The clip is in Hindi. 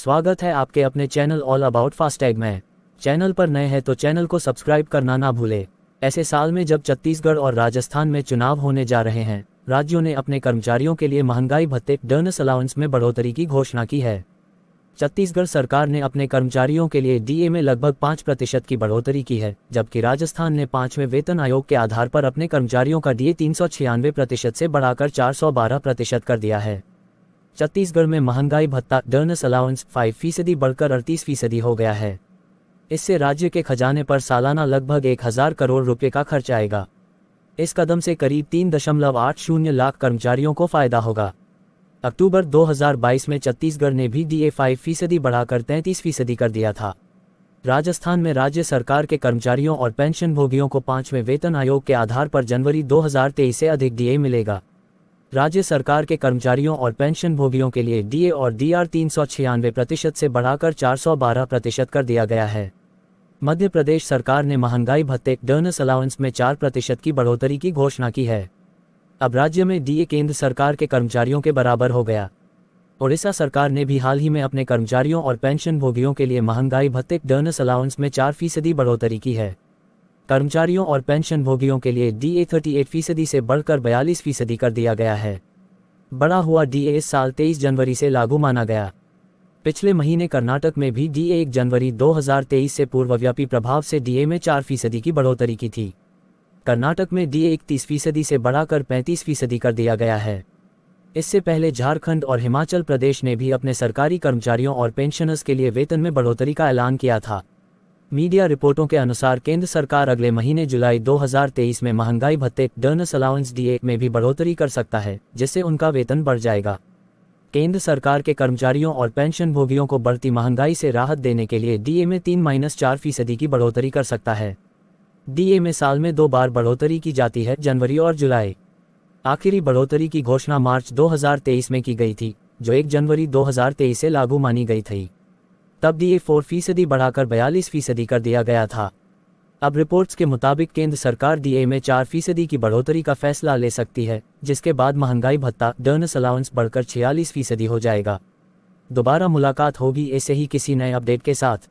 स्वागत है आपके अपने चैनल ऑल अबाउट फास्टैग में चैनल पर नए हैं तो चैनल को सब्सक्राइब करना ना भूले ऐसे साल में जब छत्तीसगढ़ और राजस्थान में चुनाव होने जा रहे हैं राज्यों ने अपने कर्मचारियों के लिए महंगाई भत्ते डर्नस अलाउंस में बढ़ोतरी की घोषणा की है छत्तीसगढ़ सरकार ने अपने कर्मचारियों के लिए डीए में लगभग पाँच प्रतिशत की बढ़ोतरी की है जबकि राजस्थान ने पांचवें वेतन आयोग के आधार पर अपने कर्मचारियों का डीए तीन प्रतिशत से बढ़ाकर चार प्रतिशत कर दिया है छत्तीसगढ़ में महंगाई भत्ता डर्नस अलाउंस फाइव फीसदी बढ़कर अड़तीस फीसदी हो गया है इससे राज्य के खजाने पर सालाना लगभग एक हजार करोड़ रुपये का खर्च आएगा इस कदम से करीब तीन दशमलव आठ शून्य लाख कर्मचारियों को फायदा होगा अक्टूबर 2022 में छत्तीसगढ़ ने भी डीए फाइव फीसदी बढ़ाकर तैंतीस फीसदी कर दिया था राजस्थान में राज्य सरकार के कर्मचारियों और पेंशनभोगियों को पांचवें वेतन आयोग के आधार पर जनवरी 2023 से अधिक डीए मिलेगा राज्य सरकार के कर्मचारियों और पेंशनभोगियों के लिए डीए और डीआर तीन सौ छियानवे प्रतिशत से बढ़ाकर चार सौ बारह प्रतिशत कर दिया गया है मध्य प्रदेश सरकार ने महंगाई भत्ते डर्नस अलाउंस में चार प्रतिशत की बढ़ोतरी की घोषणा की है अब राज्य में डीए केंद्र सरकार के कर्मचारियों के बराबर हो गया ओडिशा सरकार ने भी हाल ही में अपने कर्मचारियों और पेंशनभोगियों के लिए महंगाई भत्ते डर्नस अलाउंस में चार फीसदी बढ़ोतरी की है कर्मचारियों और पेंशन भोगियों के लिए डीए एट फीसदी से बढ़कर बयालीस फीसदी कर दिया गया है बढ़ा हुआ डीए इस साल तेईस जनवरी से लागू माना गया पिछले महीने कर्नाटक में भी डीए एक जनवरी 2023 से पूर्वव्यापी प्रभाव से डीए में चार फीसदी की बढ़ोतरी की थी कर्नाटक में डी ए इकतीस फीसदी से बढ़ाकर पैंतीस फीसदी कर दिया गया है इससे पहले झारखंड और हिमाचल प्रदेश ने भी अपने सरकारी कर्मचारियों और पेंशनर्स के लिए वेतन में बढ़ोतरी का ऐलान किया था मीडिया रिपोर्टों के अनुसार केंद्र सरकार अगले महीने जुलाई 2023 में महंगाई भत्ते डर्नस अलाउंस डीए में भी बढ़ोतरी कर सकता है जिससे उनका वेतन बढ़ जाएगा केंद्र सरकार के कर्मचारियों और पेंशनभोगियों को बढ़ती महंगाई से राहत देने के लिए डीए में तीन माइनस चार फीसदी की बढ़ोतरी कर सकता है डीए में साल में दो बार बढ़ोतरी की जाती है जनवरी और जुलाई आखिरी बढ़ोतरी की घोषणा मार्च 2023 में की गई थी जो 1 जनवरी 2023 से लागू मानी गई थी तब डी ए फोर फीसदी बढ़ाकर बयालीस फीसदी कर दिया गया था अब रिपोर्ट्स के मुताबिक केंद्र सरकार ए में चार फीसदी की बढ़ोतरी का फैसला ले सकती है जिसके बाद महंगाई भत्ता डर्नस अलाउंस बढ़कर छियालीस फीसदी हो जाएगा दोबारा मुलाकात होगी ऐसे ही किसी नए अपडेट के साथ